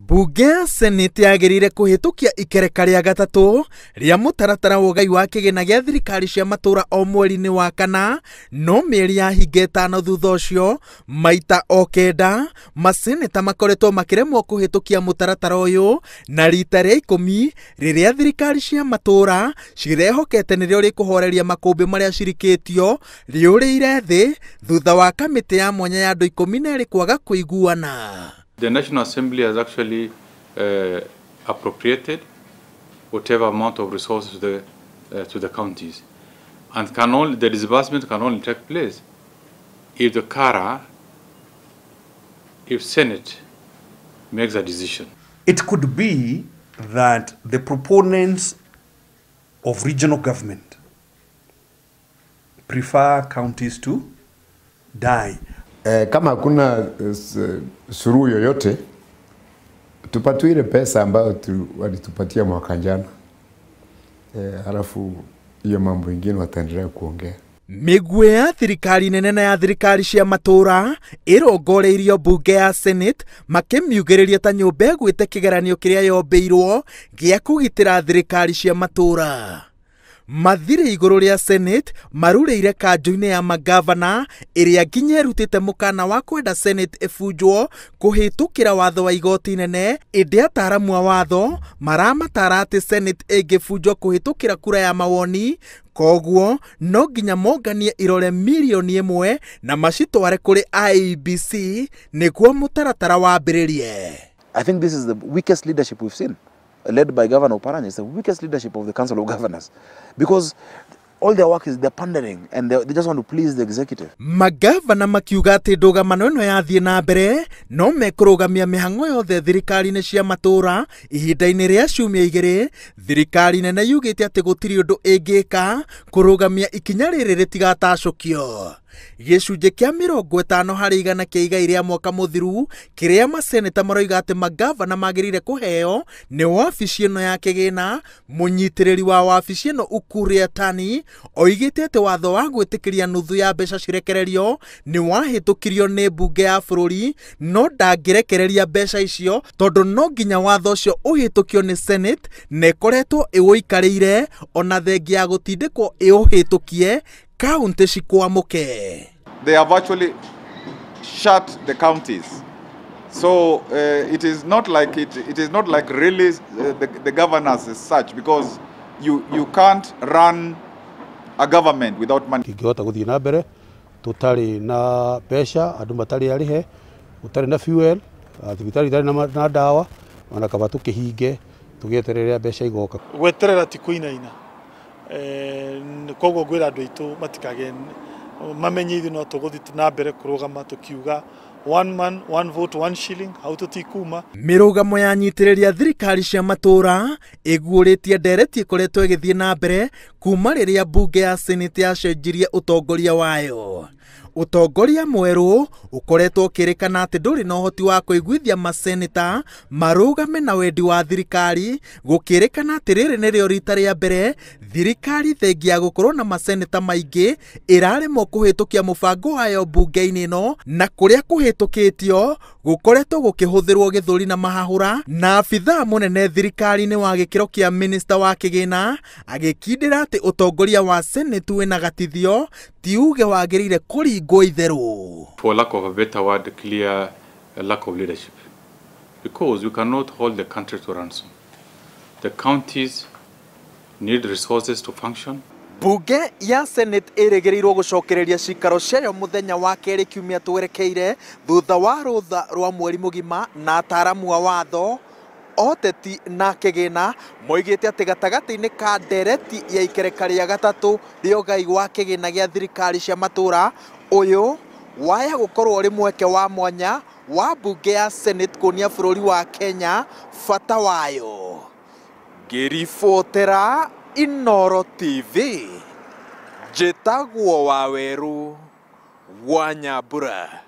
mbunge seneti yagĩrĩire kũhĩtũkia ikereka rĩa gatatũ rĩa mũtaratara wa ũgai wa kĩgĩna gĩa thirikari cia matũũra o mweri-inĩ wa kana no mĩeri ya hinga ĩtano thutha ũcio maita o kenda masenĩta makoretwo makĩremwo kũhĩtũkia mutaratara ũyũ na rita rĩa ikũmi rĩrĩa thirikari cia matũũra cirehokete nĩrĩo rĩkũhoreria makũmbĩ marĩa cirikĩtio rĩũrĩire thĩ thutha wa kamĩtĩ ya mwanya ya andũ ikũmi na ĩrĩ kwaga kũiguana The National Assembly has actually uh, appropriated whatever amount of resources to the, uh, to the counties. And can only, the disbursement can only take place if the CARA, if Senate makes a decision. It could be that the proponents of regional government prefer counties to die eh, kama hakuna eh, suruhu yoyote tupatue ile pesa ambayo tu, walitupatia mwaka jana eh, halafu hiyo mambo ingine wataendelea kuongea migwe ya thirikari nene na ya thirikari cia matura irongoreirio mbunge ya senate makimiugiriria ta nyumba igwite kigeranio kiria yombeirwo gia kugitira thirikari cia matura mathire iguru ria senate ire kanjo inä ya magavana iria nginya irutite mukana wa kwenda senate ibunjwo kuhitukira watho wa igoti inene indi ataramu a watho maramatara ati senate ingibunjwo kuhitukira kura ya mawoni koguo no nginya monganie irore mirioni imwe na macitware kuri IEBC niguo mutaratara wambiririe I think this is the weakest leadership we've seen led by Governor Oparanya is the weakest leadership of the Council of Governors because all their work is they're pandering and they, they just want to please the executive magavana makiuga atä ndågamano ä no yathiä na mbere no mekårågamia mä hang'o yothe thirikari-inä cia matåra ihinda-inä rä a ciumia igä thirikari nene yugä te atä gå tirä å ndå ä ngä ikinya rä rä gicunji kia mirongo itano hari igana kia igai ria mwaka muthiru kiria maseneta maroiga ati magavana magirire kuheo ni wabici no ya kigina munyitiriri wa wabici ino ukuria tani oigite ati watho wa gwitikiria nuthu ya mbeca cirekererio ni wahitukirio ni mbunge ya bururi no ndangirekereria mbeca icio tondu no nginya watho ucio uhitukio ni senate na ikoretwo iwuikarire ona thengi ya gutindikwo iuhitukie kaunti cikwamuke they have actually shut the counties so uh, it is not like it, it is not like really uh, the, the governance is such because you, you can't run a government without money kingihota guthii na mbere tutari na pesha andu matari arihe utari na fuel ah, thibitari itari na dawa ona kaba tukihinge tugieterera mbeca igoka gweterera ti kuinaina Eh, koguo gwira andu aitu matikage mamenye ithu no tuguthi na mbere kurugama tukiuga one man one vote one shilling to tikuma miruga ya nyitiriria thirikari cia matura iguritie ndereti ikoretwo githie na mbere kuma riria mbunge ya senate yacenjirie utongoria wayo ũtongoria mwerũ ũkoretwo ũkĩrĩkana atĩ ndũrĩ na ũhoti wa kũiguithia maseneta marũgame na wendi wa thirikari gũkĩrĩkana atĩ rĩrĩ nĩrĩo rita rĩa mbere thirikari thengia ya gũkorwo na maseneta maingĩ ĩraremwo kũhĩtũkia mũbango wayo mbunge-inĩ ĩno na kũrĩa kũhĩtũkĩtio gukoretwo gukihuthirwo githuri na mahahura na abithaa munene thirikari-ini wa gikiro kia minista wa kigina agikindira ati utongoria wa senate wina gatithio ti uge wagiriire kuringwo itheru for lack of a better word clear a lack of leadership because we cannot hold the country to ransom the counties need resources to function mbunge ya senate ĩrĩgĩrĩirwo gũcokereria cikaro ciayo mũthenya wa kerĩ kiumia twerekeire thutha wa rũtha rwa mweri mũgima na ataaramu a watho oteti na kĩgĩna moigĩte atĩ gatagatĩ-inĩ ka ndereti ya ikereka rĩa gatatũ rĩa ũgai wa kĩgĩna gĩa thirikari cia matũũra ũyũ waya gũkorwo ũrĩ mweke wa mwanya wa mbunge ya senate kuonia bũrũri wa kenya bata wayo ngĩribotera Inoro TV Jetagwo wa Weru wa Nyambura